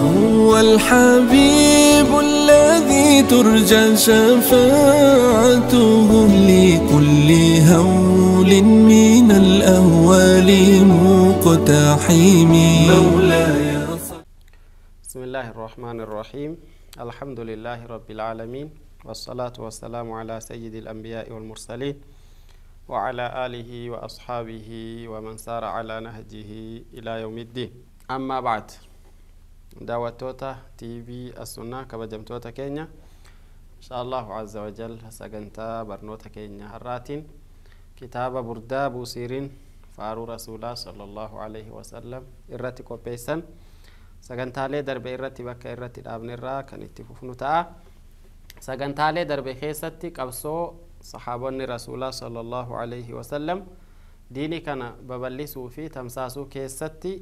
هو الحبيب الذي ترجى شفاعته لكل هول من الأهوال مقتحم مولاي بسم الله الرحمن الرحيم الحمد لله رب العالمين والصلاة والسلام على سيد الأنبياء والمرسلين وعلى آله وأصحابه ومن سار على نهجه إلى يوم الدين أما بعد دعوة توتا تي في السنة كبجم توتا كينيا إن شاء الله عز وجل سجنتا برنوتا كينيا هراتين كتاب بردا بوسيرين فارو رسولا صلى الله عليه وسلم إراتي كوبيسا إرتي لي درب إراتي بك إراتي irratti الرا kan itti تا ta'a لي درب keessatti كبسو saxaabonni rasuulaa sallallahu alaihi wasallam diini kana babal'isuu fi tamsaasuu keessatti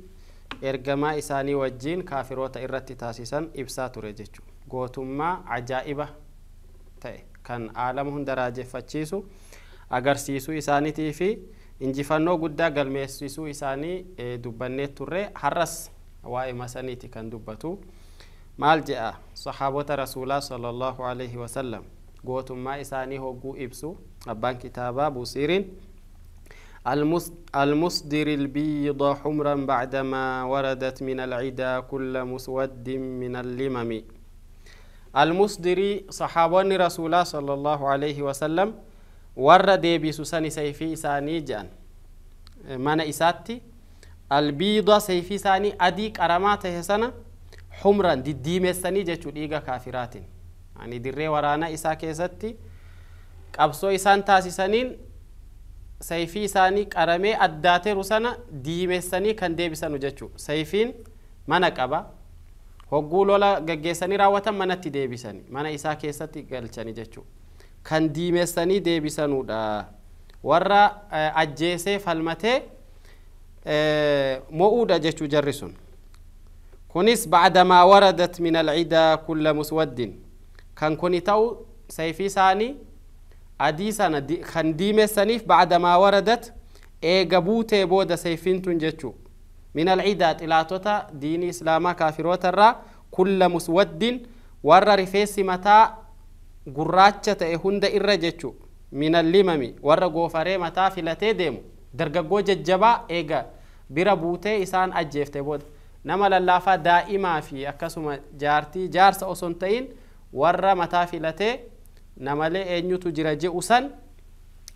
ergamaa isaanii wajjiin kaafiroota irratti taasisan ibsaa ture jechuudha gootummaa ajaa'iba ta'e kan aalama hunda agarsiisuu isaaniitii fi injifannoo guddaa galmeessisuu isaanii e, dubbannee turre har'as waa'ee masaniiti kan dubbatu maal je'a sahaabota rasuulaa sallallahu alaihi wasallam gootummaa isaanii hogguu ibsu abbaan kitaabaa busiiriin المصدر البيض حمرا بعدما وردت من العدا كل مسود من اللمم المصدر صحابان رسول الله صلى الله عليه وسلم ورد بسوسان سيفي ساني جان mana isaatti albiida sayfii isaanii adii qaramaa tahe sana humran diddiimessanii jechuu dhiiga kaafiraatiin ani dirree isaa keessatti qabsoo isaan taasisaniin sayfii isaanii qaramee addaateru sana diimessanii kan deebisanu jechuudha sayfiin mana qaba hogguu lola gaggeessanii raawwatan manatti deebisanii mana isaa keessatti galchani jechuudha kan diimessanii deebisanuudha warra e, ajjeesee falmatee e, mo'uudha jechu jarri sun kunis bacdamaa waradat min alcidaa kulla kan kuni ta'u sayfii isaanii adii sana kan diimessaniif bacdamaa waradat eega buutee booda sayfiin tun jechuu min alcidaa xilaatota diinii islaamaa kaafiroota irraa kulla muswaddin warra rifeensi mataa gurraacha ta'e hunda irra jechuu min allimami warra goofaree mataa filatee deemu dargaggoo jajjabaa eega bira buutee isaan ajjeefte booda nama lallaafaa daa'imaa fi akkasuma jaartii jaarsa osoon ta'in warra mataa filatee namalee eenyutu jira je'u san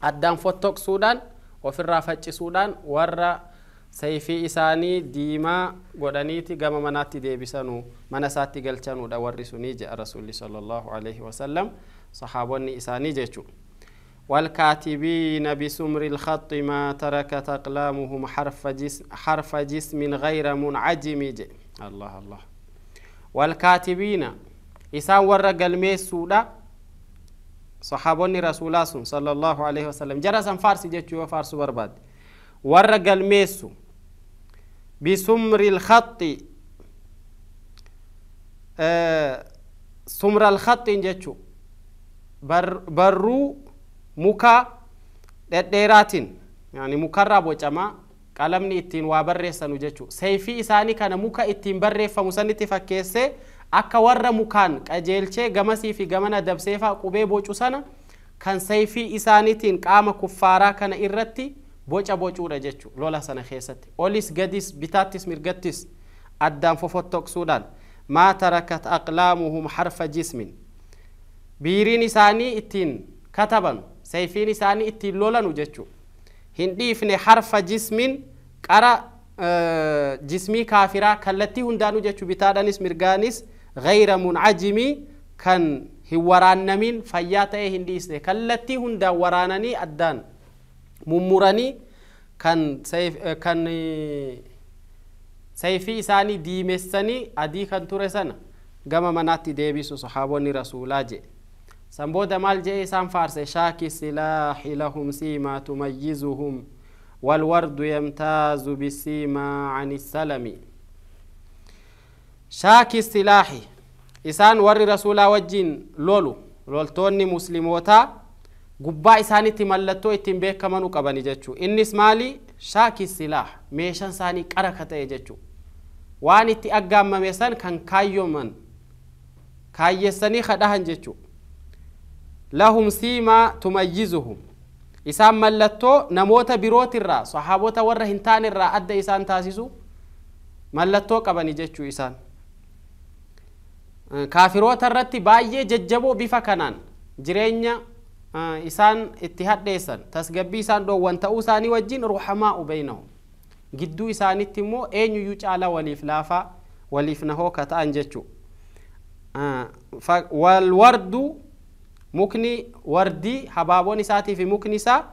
addaan fottoqsuudhaan ofirraa faccisuudhaan warra sayfii isaanii diimaa godhaniiti gama manaatti deebisanu mana isaatti galchanuudha warri sunii jedha rasuulli sala allahu alaihi wasalam sahaabonni isaanii jechu والكاتبين بسمر الخط ما تركت أقلامهم حرف جسم, حرف جسم غير منعجم الله الله والكاتبين isaan warra galmeessuudha صحابوني رسول الله صلى الله عليه وسلم جرس ان فارسي جتشو وفارسو برباد ورى قلميسو بسمر الخط أه سمر الخط جتشو بر برو مكا ديراتين يعني مكرب وجماع قلمني اتين وابرسانو جتشو سيفي اساني كان مكا اتين بره فمسنتي فكيسي akka warra mukaan qajeelchee gamasii fi gamana dabseefaa qubee bocu sana kan sayfii isaaniitiin qaama kuffaaraa kana irratti boca bocuudha jechuudha lola sana keessatti olis gadis bitaattis mirgattis addaan fofottoqsuudhaan maa tarakat aqlaamuhum harfa jismin biiriin isaanii ittiin kataban sayfiin isaanii ittiin lolanu jechuudha hin dhiifne harfa jismin qara jismii kaafiraa kallattii hundaanuu jechuu bitaadhanis mirgaanis غير منعجم كان من فياته هنديسني كالتي هندا ورانني أدان ممراني كان سيف كان سيفي ساني ديمسني أدي كان ترسنا قام مناتي ديبس صحابوني رسولا جي سنبودا مال جي سان فارس شاكي سلاح لهم سيما تميزهم والورد يمتاز بالسيما عن السلمي shaaki istilaahi isaan warri rasuulaa wajjiin lolu loltoonni muslimootaa gubbaa isaanitti mallattoo ittiin beekamanuu qabani jechuu innis maali shaaki istilaah meeshaan isaanii qara ka ta'e jechuu waan itti aggaammame san kan kaayyoman kaayyessanii kadhahan jechuu lahum siimaa tumayyizuhum isaan mallattoo namoota birootirraa sahaabota warra hin taanirraa adda isaan taasisu mallattoo qabani jechuu isaan kaafiroota irratti baay'ee jajjaboo bifa kanaan jireenya isaan itti hadheessan tasgabbii isaan dhoowwan ta'uu isaanii wajjin ruuxamaa'u baynahu gidduu isaanitti immoo eenyuyyuu caalaa waliif laafaa waliif nahoo ka ta'an jechuu walwardu mukni wardii habaaboon isaatii fi mukni isaa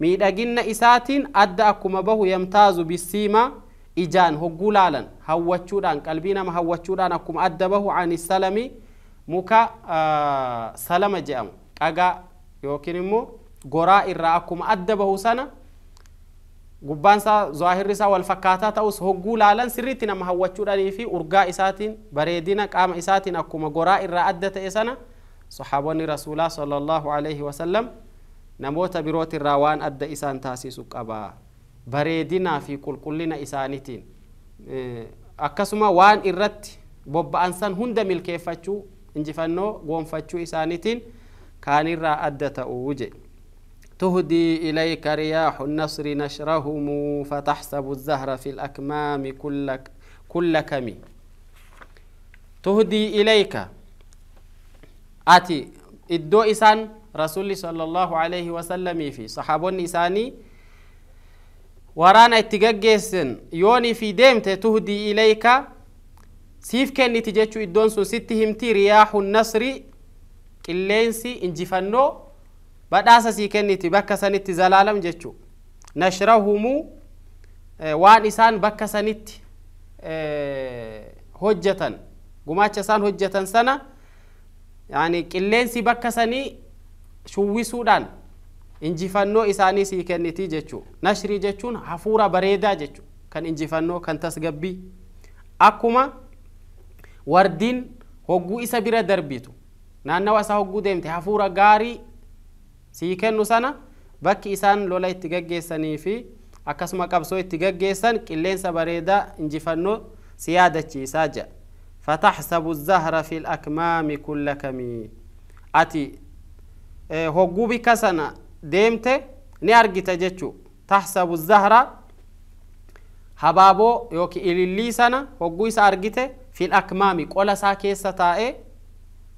miidhagina isaatiin adda akkuma bahu yamtaazu bisiimaa ijaan hogguu laalan hawwachuudhaan qalbii nama hawwachuudhaan akkuma adda bahu ani salami muka salama jedhamu dhagaa yookiin immoo goraa irraa akkuma adda bahu sana gubbaan isaa zaahirri isaa wal fakkaataa ta'us hogguu laalan sirriitti nama hawwachuudhaanii fi urgaa isaatiin bareedina qaama isaatiin akkuma goraa irraa adda ta'e sana saxaabonni rasuulaa sallallahu alaihi wasallam namoota birootirraa waan adda isaan taasisu qabaa bareedinaa fi qulqullina isaaniitiin akkasuma waan irratti bobba'an san hunda milkeeffachuu injifannoo goonfachuu isaaniitiin kaanirraa adda ta'uu jedhe تهدي إليك رياح النصر نشرهم فتحسب الزهر في الأكمام كل كل كم تهدي إليك أتي إدو إسان رسول صلى الله عليه وسلم في صحابون إساني waraana itti gaggeessan yoonii fi deemte tuhdii Ileyka siif kenniti jechuu iddoon sun sitti himtii riyaahu nasri qilleensi injifannoo badhaasa sii kenniti bakka sanitti zalaalam jechuu humuu e, waan isaan bakka sanitti e, hojjatan gumaacha isaan hojjatan sana qilleensi bakka sanii shuwwisuudhaan injifannoo isaanii sii kennitii jechuudha. Nashrii jechuun hafuura bareedaa jechuudha. Kan injifannoo, kan tasgabbii. Akkuma wardiin hogguu isa bira darbitu naannawa isaa hogguu deemte hafuura gaarii sii kennu sana bakki isaan lola itti gaggeessanii fi akkasuma qabsoo itti gaggeessan qilleensa bareedaa injifannoo si yaadachiisaa jedha. فتحسب الزهر في الأكمام كل كمي أتي هجوبي كسنة deemte ni argita jechu tahsabu zahra habaaboo yookiin ilillii sana hogguu isa argite fil akmaami qola isaa keessa taa'ee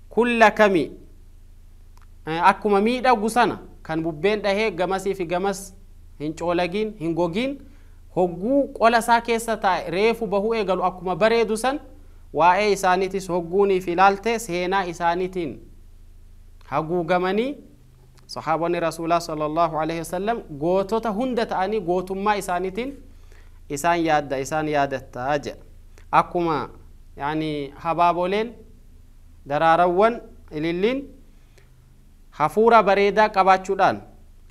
kulla kami eh, akkuma miidhagu sana kan bubbeen dhahee gamasii fi gamas hin colagiin hin gogiin hogguu qola isaa keessa taa'e reefu bahuu eegalu akkuma bareedu san waa'ee isaaniitis hogguuniif ilaalte seenaa isaaniitiin haguugamanii صحابني رسول الله صلى الله عليه وسلم قوتوتا هندت أني قوتما إسانيتين إسان يادة إسان يادة تاج أكما يعني هبابولين daraaraawwan ililliin hafuura bareedaa qabaachuudhaan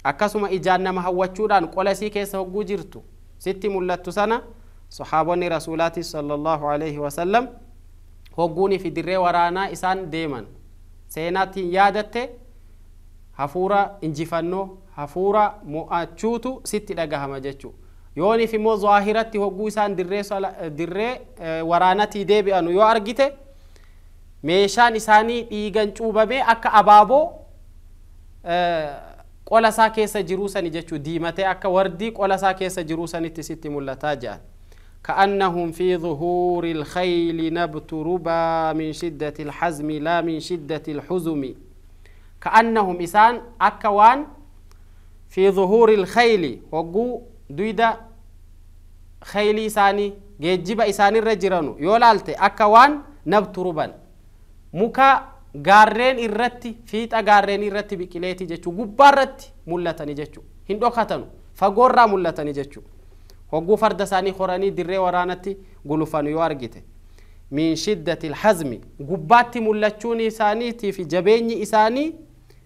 akkasuma ijaan nama hawwachuudhaan qola sii keessa hogguu jirtu sitti mul'attu sana saxaabonni rasuulaati sallallahu alaihi wasallam hogguunii fi dirree waraanaa isaan deeman seenaattiin yaadatte hafuura injifannoo hafuura mo'achuutu sitti dhagahama jechuudha. yooniif immoo zaahiratti hogguu isaan dirree waraanatii deebi'anu yoo argite meeshaan isaanii dhiigan cuubamee akka abaaboo qola isaa keessa jiruu sani jechuu diimatee akka wardii qola isaa keessa jiruu sanitti sitti mul'ataa jedhan كأنهم في ظهور الخيل نبت ربا من شدة الحزم لا من شدة الحزم كأنهم إسان أكوان في ظهور الخيل وقو دويدا خيل إساني جيجيب إساني رجرانو يولالتي أكوان نبتروبان مكا غارين إرتي فيتا غارين إرتي بكليتي جيجو غبارتي ملتاني جيجو هندو خطانو فغورا ملتاني جيجو وقو فرد ساني خوراني دري ورانتي غلوفانو يوارجيتي من شدة الحزم غباتي ملتشوني إساني تي في جبيني إساني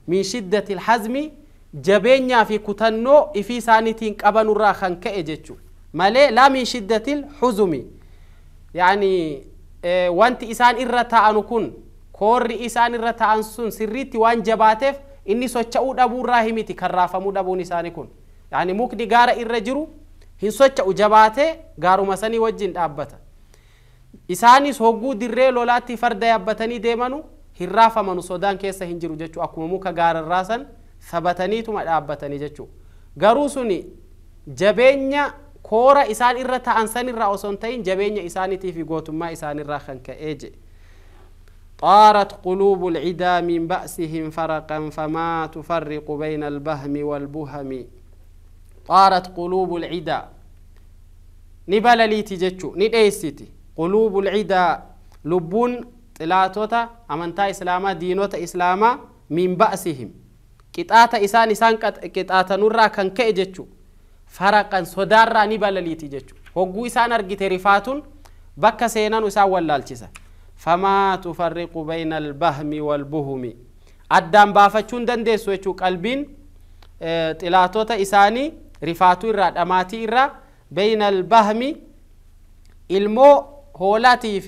من شدة الحزم جبينيا في كتنو إفي سانتين قبن راخن كأجتشو مالي لا من شدة الحزم يعني آه، وانت إسان إرتا أنكون كور إسان إرتا أنسون سريت وان جباتف إني سوچأو دابو راهمتي كرافمو دابو نساني يعني موك دي غارة إرجرو هن سوچأو جباتي غارو مساني وجين دابتا إساني سوغو دي ري لولاتي فرد يابتاني ديمانو hirraafamanu sodaan keessa hin jiru jechuu akkuma muka gaararraasan sabataniituma dhaabbatanii jechuu garuu suni jabeenya koora isaan irra ta'an sanirraa osoo hin ta'in jabeenya isaaniitii fi gootummaa isaanirraa kan ka'ee jedhe طارت قلوب العدا من بأسهم فرقا فما تفرق بين البهم والبهم طارت قلوب العدا نبلليتي جتشو نديستي قلوب العدا لبون xilaatota amantaa islaamaa diinota islaamaa ba'asii hin qixaata isaan isaan qixaatanurraa kan ka'e jechuu faraqan sodaarraa ni balaliiti jechu hogguu isaan argite rifaatuun bakka seenanu isaan wallaalchisa famaa tufarriqu bayna albahmi walbuhumi addaan baafachuun dandeessu jechuu qalbiin e, xilaatota isaanii rifaatuu irraa dhamaatii irraa bayna albahmi ilmoo hoolaatii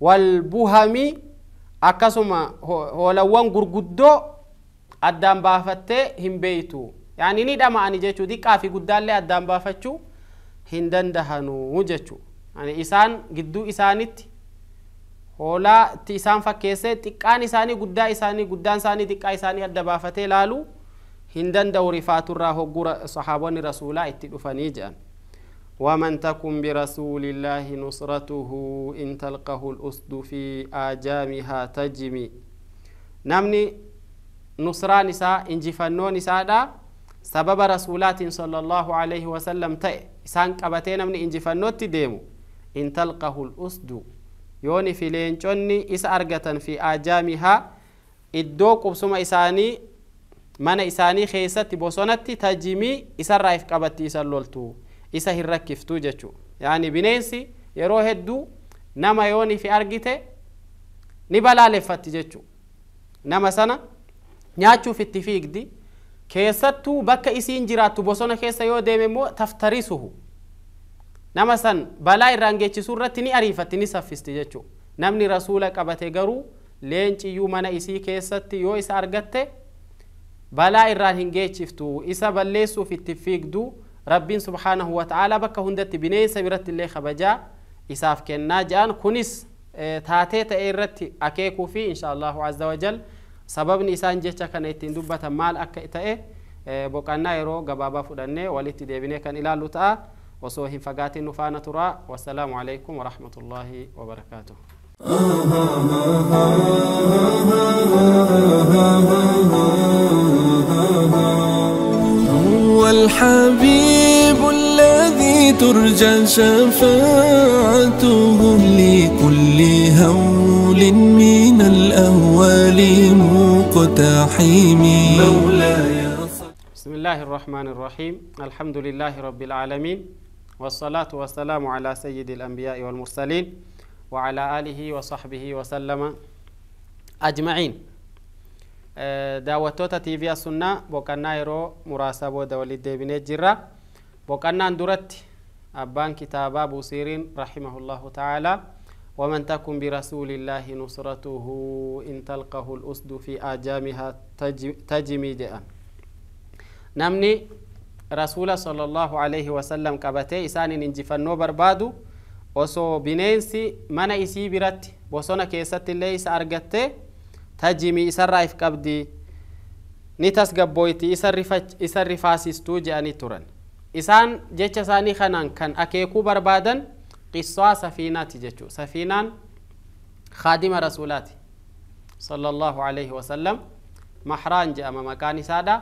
والبهمي أكسما هو لوان غرغدو أدام بافتة هم بيتو يعني ني دما أني جيتو دي كافي قدال لي أدام بافتشو هندن دهنو جيتو يعني إسان قدو إسانت هولا تيسان فكيسة تكان إساني قدا إساني قدان إساني تكا إساني أدام بافتة لالو هندن دوري فاتو راهو صحابون رسولا اتدفني جان ومن تكن برسول الله نصرته إن تلقه الأسد في آجامها تجمي نمني نصران نساء إن جفنو نساء دا سبب رسولات صلى الله عليه وسلم تأي سان كبتين نمني إن جفنو تديمو إن تلقه الأسد يوني في لين جوني إس في آجامها إدو قبسوما إساني من إساني خيساتي بوسونتي تجمي إسا رايف كبتي إسا لولتو isa hin rakkiftu jechuudha yaani bineensi yeroo hedduu nama yoonif argite ni balaa balaaleffatti jechuudha nama sana nyaachuuf itti fiigdi keessattuu bakka isiin jiraattu bosona keessa yoo deeme immoo taftarisuu nama san balaa irraan geechisuu irratti ni ariifatti ni saffisti jechuudha namni rasuula qabate garuu leenciyyuu mana isii keessatti yoo isa argatte balaa irraan hin geechiftu isa balleessuuf itti fiigduu rabbiin subhaanahu wata'aalaa bakka hundatti bineensa biratti illee kabajaa isaaf kennaa jedhan kunis taatee ta'e irratti akeekuu fi insha allahu azza wajal sababni isaan jecha kana ittiin dubbatan maal akka ta'e boqannaa yeroo gabaabaa fudhannee walitti deebinee kan ilaallu ta'a osoo hin fagaatiin nu faana turaa wassalaamu alaikum warahmatullaahi wabarakaatuh Oh, الحبيب الذي ترجى شفاعته لكل هول من الأهوال مقتحم مولاي بسم الله الرحمن الرحيم الحمد لله رب العالمين والصلاة والسلام على سيد الأنبياء والمرسلين وعلى آله وصحبه وسلم أجمعين daawwattoota tiiviyaa sunnaa boqannaa yeroo muraasaa booda walitti deebinee jirra boqannaan duratti abbaan kitaabaa buusiiriin rahimahullahu ta'aalaa ومن تكن برسول الله نصرته إن تلقه الأسد في آجامها تجمي جاء نمني رسول صلى الله عليه وسلم كبتي إسان إنجفنو بربادو وصو بنينسي من إسي برت بوسونا كيست الليس أرغتي tajimi isarraa if qabdi ni tasgabbooyti isa rifaasistuu je'anii turan isaan jecha isaanii kanaan kan akeekuu barbaadan qissaa safiinaati jechuudha safiinaan khaadima rasuulaati sallallahu alaihi wasallam mahraan je'ama maqaan isaadha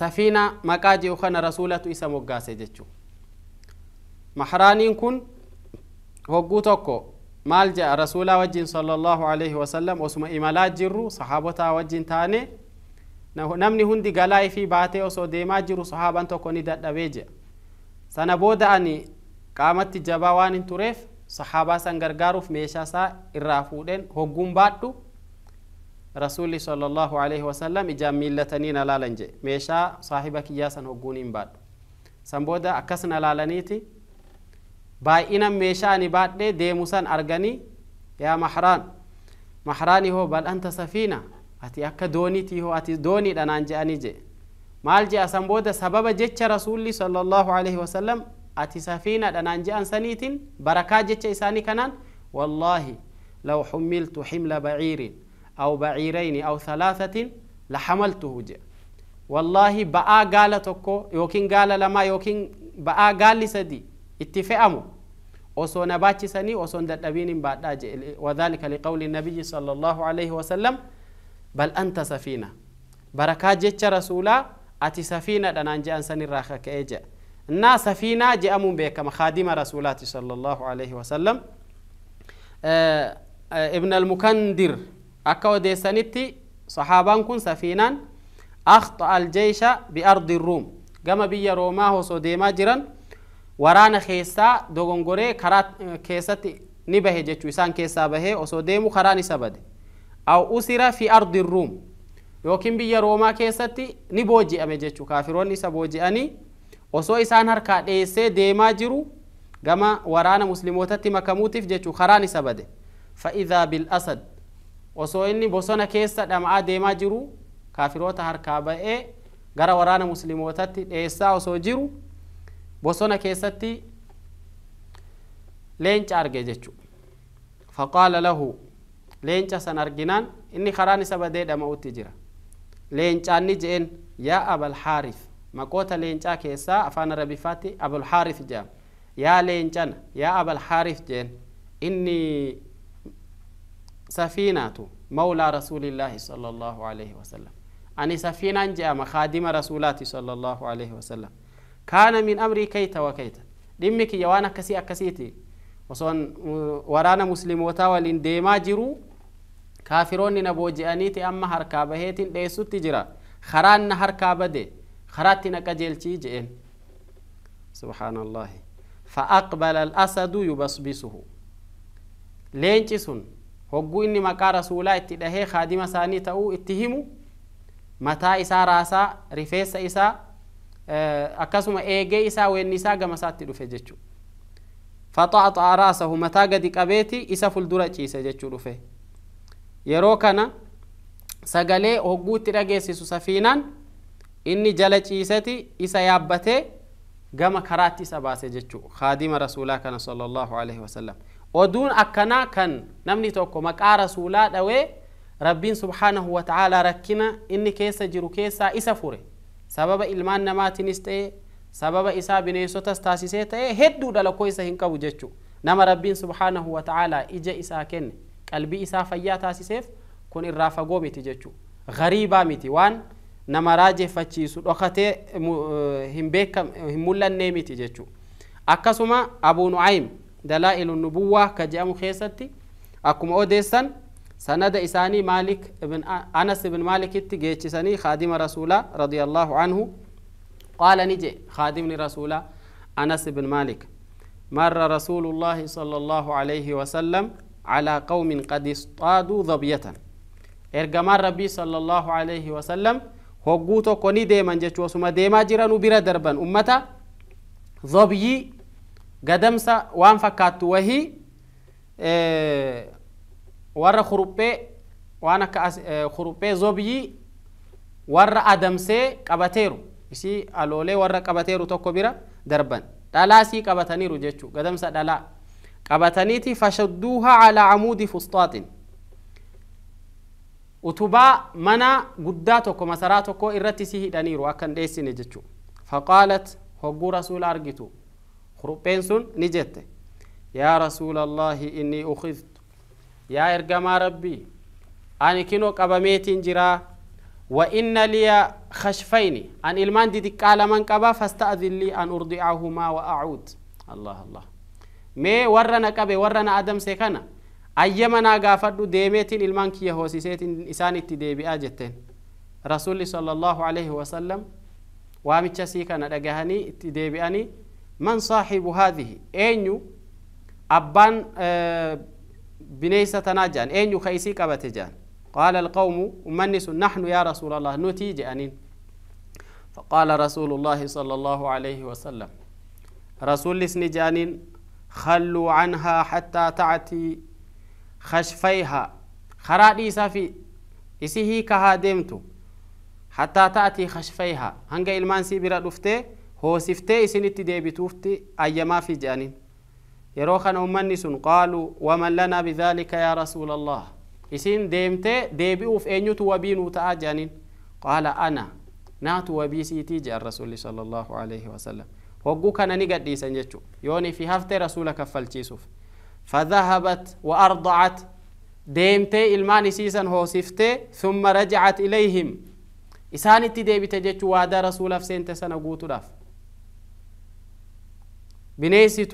safiina maqaa ji'u kana rasuulatu isa moggaase jechuudha mahraaniin kun hogguu tokko maal jedha rasuulaa wajjin sallallahu alaihi wasallam osuma imalaa jirru sahaabotaa wajjin taane namni hundi galaa ifii baatee osoo deemaa jiru sahaaban tokko ni dadhabee jedha sana booda ani qaamatti jabaa waan hin tureef sahaabaa san gargaaruuf meeshaa isaa irraa fuudheen hogguun baadhu rasuulli sallallahu alaihi wasallam ijaan miillatanii na laalan jedhe meeshaa saahiba kiyyaa san hogguun hin baadhu san booda akkas na laalaniiti baay'inan meeshaa ani baadhee deemu san arganii yaa mahraan mahraani hoo bal safiina ati akka doonitii hoo ati dooniidha naan je'anii jedhe maal je'a san booda sababa jecha rasuulli sallallahu alaihi wasallam ati safiinaadha naan je'an saniitiin barakaa jecha isaanii kanaan wallaahi law xummiltu ximla baciirin aw baciirayni aw halaasatin laxamaltuhu je'a wallaahi ba'aa gaala tokko yookiin gaala lamaa yookiin ba'aa gaalli sadi itti fe'amu osoo na baachisanii osoo hin dadhabiin hin baadhaa jedhe wadhaalika liqawli nabiyyi sallallahu alaihi wasallam bal anta safiina barakaa jecha rasuulaa ati safiinadha naan jedhan sanirraa kaka'ee jedha innaa safiinaa jedhamuun beekama khaadima rasuulaati sallallahu alaihi wasallam ibn almukandir akka odeessanitti sahaabaan kun safiinaan akhxa'a aljeysha biardi ruum gama biyya roomaa hosoo deemaa jiran waraana keessaa dogongoree karaa keessatti ni bahe jechuu isaan keessaa bahee osoo deemu karaan isa bade aw usira fi ardi ruum yookiin biyya roomaa keessatti ni booji'ame jechuu kaafiroonni isa booji'anii osoo isaan harkaa dheessee deemaa jiru gama waraana muslimotatti makamuutiif jechuu karaan isa bade fa'idaa bil'asad osoo inni bosona keessa dhama'aa deemaa jiru kaafiroota harkaa ba'ee gara waraana muslimotatti dheessaa osoo jiru bosona keessatti leenca arge jechuudha faqaala lahu leenca san arginaan inni karaan isa badee dhama'utti jira leencaan ni je'en yaa abalxaarif maqoota leencaa keessaa afaan arabiffaatti abalxaarif jedhama yaa leencana yaa abalxaarif je'en inni safiinaatu mawlaa rasuulillaahi sala allahu alaihi wasalam ani safiinaan je'ama kaadima rasuulaati sala allahu alaihi wasalam كان من أمري كيت وكيت دمك يوانا كسي أكسيتي وصون ورانا مسلم وتاولين ديما جرو كافرون نبو جانيتي أما هركابهيتين ديسو تجرا خران هركابدي خراتنا كجيلتي جئن سبحان الله فأقبل الأسد يبصبصه لينجسون هو إني ما كار رسولا اتدهي خادم ساني تأو اتهمو متى إسا راسا رفيس إسا akkasuma eegee isaa weellisaa gamasaatti dhufe jechuudha. faxaxa'a raasahu mataa gadi qabeeti isa fuuldura ciise jechuu dhufe yeroo kana sagalee hogguutti dhageessisu safiinaan inni jala ciiseti isa yaabbatee gama karaatti isa baase jechuu kaadima rasuulaa kana sallallahu alaihi wasallam oduun akkanaa kan namni tokko maqaa rasuulaa dhawee rabbiin subhaanahu wa ta'aalaa rakkina inni keessa jiru keessaa isa fure sababa ilmaan namaatinis ta'e sababa isaa bineensotas taasisee ta'e hedduudha lakkoo isa hin qabu jechuu nama rabbiin subhaanahu wa ta'aalaa ija isaa kenne qalbii isaa fayyaa taasiseef kun irraa fagoo miti jechuu gariibaa miti waan nama raajeeffachiisu dhokatee hin mul'annee miti jechuu akkasuma abuu nu'aym dalaa'ilu nubuwwaa ka je'amu keessatti akkuma odeessan سند إساني مالك ابن أنس بن مالك اتجيتش سني خادم رسولا رضي الله عنه قال نجي خادم رسولا أنس بن مالك مر رسول الله صلى الله عليه وسلم على قوم قد اصطادوا ظبية إرجما ربي صلى الله عليه وسلم هجوتو كوني ديما جتشو وسما ديما جيرانو بيرا دربا أمتا ظبي قدمسا وان فكاتو وهي إيه، warra kuruphee waan akka kuruphee zobii warra adamsee qabateeru isii aloolee warra qabateeru tokko bira darban dhalaasii qabataniiru jechuu gadamsa dhalaa qabataniiti fashadduuha calaa camuudi fustaaxin utubaa mana guddaa tokko masaraa tokko irratti si hidhaniiru akkan dheessine jechuu faqaalat hogguu rasuula argitu kurupheen sun ni jette yaa rasuula allaahi innii ukidtu يا إرجما ربي أنا كنو qabameetiin jiraa وإن لي خشفيني أن إلمان دي دي من قبا فاستأذن لي أن أرضعهما وأعود الله الله مي ورنا قبي ورنا آدم سيكنا أيمنا غافد ديميتين إلمان كي يهوسي هوسيسيتين إسان اتدي بأجتين رسول صلى الله عليه وسلم وامتشا سيكنا لقهني اتدي بأني من صاحب هذه أينو أبان أه بنيسة تناجان أين يخيسي قبت قال القوم أمنس نحن يا رسول الله نتيج أنين فقال رسول الله صلى الله عليه وسلم رسول سنجانين خلوا عنها حتى تعتي خشفيها خرادي سافي إسيه كها ديمتو حتى تأتي خشفيها هنجا المانسي برا دفتي هو سفتي إسنتي ديبتوفتي أيما في جانين يروخن أمني سن قالوا ومن لنا بذلك يا رسول الله إسين ديمت ديبو في أنيو توابين وتعجنين قال أنا نات وبيسيتي جاء الرسول صلى الله عليه وسلم وقو كان نقد ديسان جتشو يوني في هفت رسولك فالتيسوف فذهبت وأرضعت ديمت إلماني سيسان هو سفت ثم رجعت إليهم إسان اتدابي تجتشو وادا رسول في سنة سنة قوتو داف بنيسي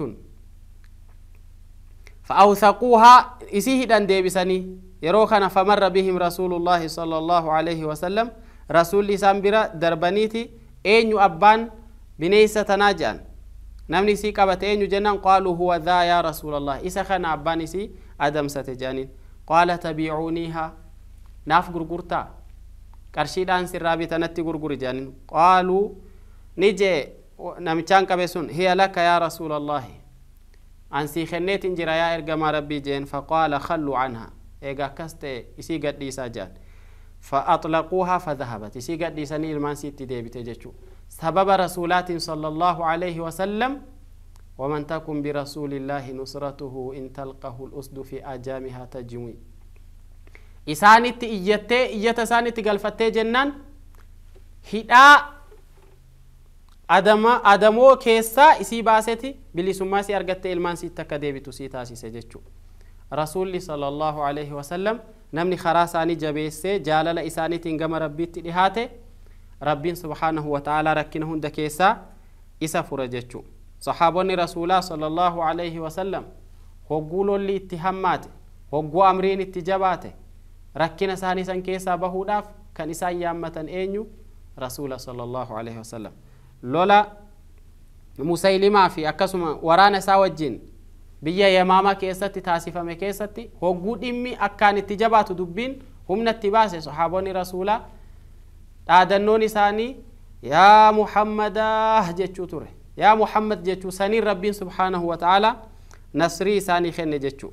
فأوثقوها إسيه دان ديبسني يروخنا فمر بهم رسول الله صلى الله عليه وسلم رسول إسان برا دربانيتي أين أبان بنيسة ناجان نمني سي قبت أين جنان قالوا هو ذا يا رسول الله إسخنا خان أبان إسي أدم ستجانين قال تبيعونيها ناف قرقرتا قرشي دان سرابي تنتي قرقر جانين قالوا نجي نمتان قبسون هي لك يا رسول الله an سيخنيت انجرايا jira yaa ergamaa rabbii jeen faqaala khalluu canhaa eega akkas ta'e isii gadhiisaa فأطلقوها فذهبت قد ديساني المان سيتي دي بتجتشو سبب رسولات صلى الله عليه وسلم ومن تكن برسول الله نصرته إن تلقه الأسد في أجامها تجوي إساني تي إيتي إيتي ساني تقلفتي جنان هدا adamoo keessaa isii baaseti bilisummaa si argatte ilmaan sitti akka deebitu sii taasise jechuudha. rasuulli sallallahu alaihi wasallam namni karaa isaanii jabeessee jaalala isaaniitiin gama rabbiitti dhihaate rabbiin subhaanahu wata'aalaa rakkina hunda keessaa isa fure jechuu sahaabonni rasuulaa sallallahu alaihi wasallam hogguu lolli itti hammaate hogguu amriin itti jabaate rakkina isaanii san keessaa bahuudhaaf kan isaan yaammatan eenyu rasuula sallallahu alaihi wasallam lola musaylimaa fi akkasuma waraana isaa wajjin biyya yamaamaa keessatti taasifame keessatti hogguu dhimmi akkaan itti jabaatu dubbiin humna itti baase saxaaboonni rasuulaa dhaadannoon isaanii yaa muhammadaa jechuu ture yaa muhammad jechuu saniin rabbiin subhaanahu wata'aalaa nasrii isaanii kenne jechuu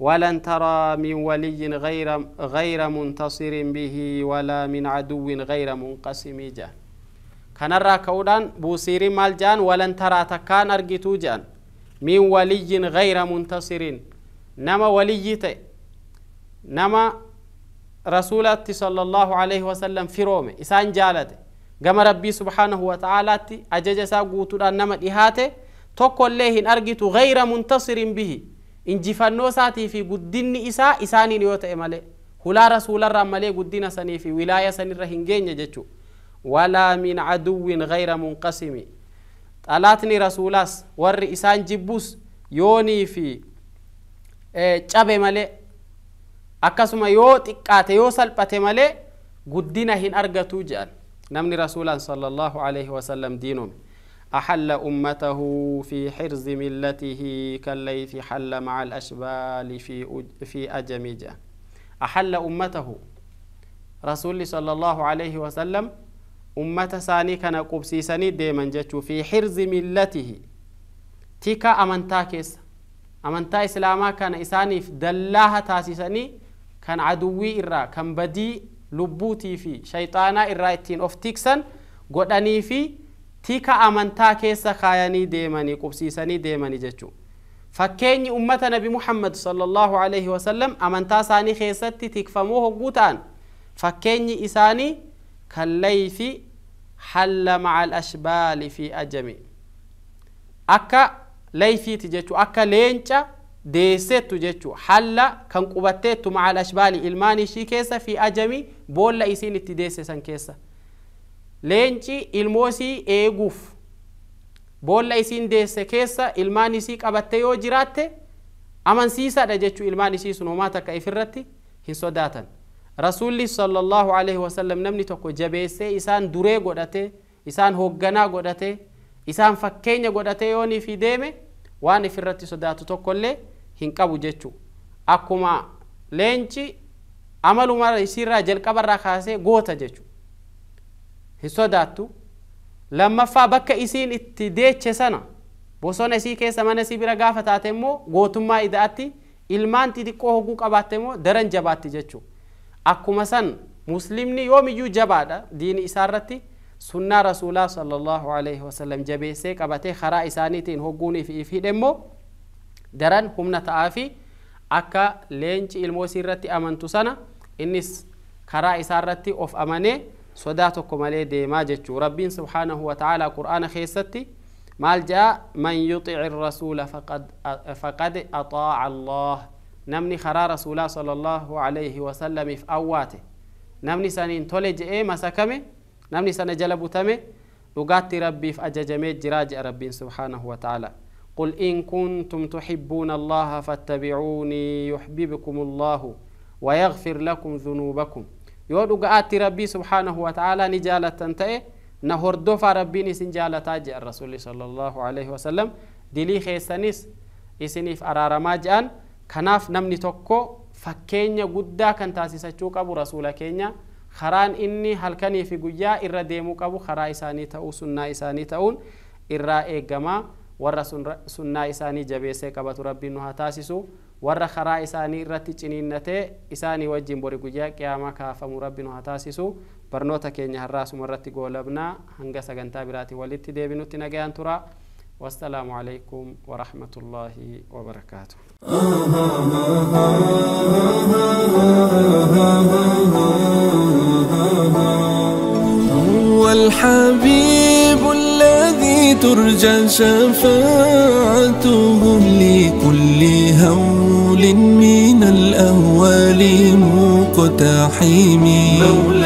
ولن ترى من ولي غير غير منتصر به ولا من عدو غير منقسم جان كنرى كودان بوسيري مالجان ولن ترى تكان ارجيتو جان من ولي غير منتصرين نما وليتي نما رسولتي صلى الله عليه وسلم في روم اسان جالت كما ربي سبحانه وتعالى اجاجا ساغوتو دان نما ديهاتي توكو ليهن ارجيتو غير منتصر به ان جفنوساتي في قدني اسا اساني نيوتا امالي هلا رسول الرمالي قدنا سني في ولايه سني رهنجين ججو ولا من عدو غير منقسم طلاتني رسولاس ور إسان جبوس يوني في cabe malee akkasuma yoo xiqqaate yoo salphate malee guddina hin argatu jedhan namni صلى الله عليه وسلم diinume أحل أمته في حرز ملته كالليث حل مع الأشبال في في أجمجة أحل أمته رسول صلى الله عليه وسلم ummata isaanii kana qubsiisanii deeman jechuu fi xirzi millatihi tika amantaa keessa amantaa islaamaa kana isaaniif dallaaha taasisanii kan aduwwii irraa kan badii lubbuutii fi shayxaanaa irraa ittiin of tiksan godhanii fi tika amantaa keessa kaayanii deemanii qubsiisanii deemanii jechuu fakkeenyi ummata nabi muhammad sallallahu alaihi wasallam amantaa isaanii keessatti tikfamoo hogguu ta'an fakkeenyi isaanii kan layfi حل مع الأشبال في أجمي أكا ليفي تجتو أكا لينجا deesseettu jechuu halla kan qubatteettu macal ashbaali ilmaan ishii keessa fi ajami boolla isiin itti deessesan keessa leenci ilmoo isii eeguuf boolla isiin deesse keessa ilmaan isii qabatte yoo jiraatte amansiisaadha jechuu ilmaan isii sun homaa takka ifirratti hin sodaatan rasuulli sallallahu alaihi wasallam namni tokko jabeesse isaan duree godhate isaan hoogganaa godhate isaan fakkeenya godhate yoonii fi deeme waan ifirratti sodaatu tokkollee hin qabu jechu akkuma leenci amaluma isiirraa jalqabarraa kaase goota jechu hin sodaattu lammaffaa bakka isiin itti deeche sana bosona isii keessa mana isii bira gaafa taate immoo gootummaa ida'atti ilmaan xixiqqoo hogguu qabaatte immoo daran jabaatti jechuudha. akkuma san muslimni yoomiyyuu jabaadha diini isaa irratti sunnaa rasuulaa sallallahu alaihi wasallam jabeessee qabatee karaa isaaniitiin hogguuniif if hidhemmoo daran humna ta'aa fi akka leenci ilmoo irratti amantu sana innis karaa isaa irratti of amanee sodaa tokko malee deemaa jechuu rabbiin subhaanahu wa ta'aalaa qur'aana keessatti maal ja'a man yuxici rasuula faqad axaaca allah namni karaa rasuulaa sallallahu alayhi wasallamiif awwaate namni saniin tole je'ee masakame namni sana jala butame dhugaatti rabbiif ajajamee jiraa je'a rabbiin subhaanahu wa ta'ala قل إن كنتم تحبون الله فاتبعوني يحببكم الله ويغفر لكم ذنوبكم يود قعدت ربي سبحانه وتعالى نجالة تنتهي نهردوف ربي نسن جالة تاج الرسول صلى الله عليه وسلم دلي خيسانيس إسنيف أرارما جان kanaaf namni tokko fakkeenya guddaa kan taasisachuu qabu rasuula keenya karaan inni halkanii fi guyyaa irra deemuu qabu karaa isaanii ta'uu sunnaa isaanii ta'uun irraa eegamaa warra sunnaa isaanii jabeessee qabatu rabbiin nu haa taasisu warra karaa isaanii irratti ciniinnatee isaanii wajjin bori guyyaa qiyaamaa kaafamu rabbi nu haa taasisu barnoota keenya har'aasuma irratti goolabnaa hanga sagantaa biraatiin walitti deebinutti nagayaan turaa والسلام عليكم ورحمة الله وبركاته هو الحبيب الذي ترجى شفاعته لكل هول من الأهوال مولا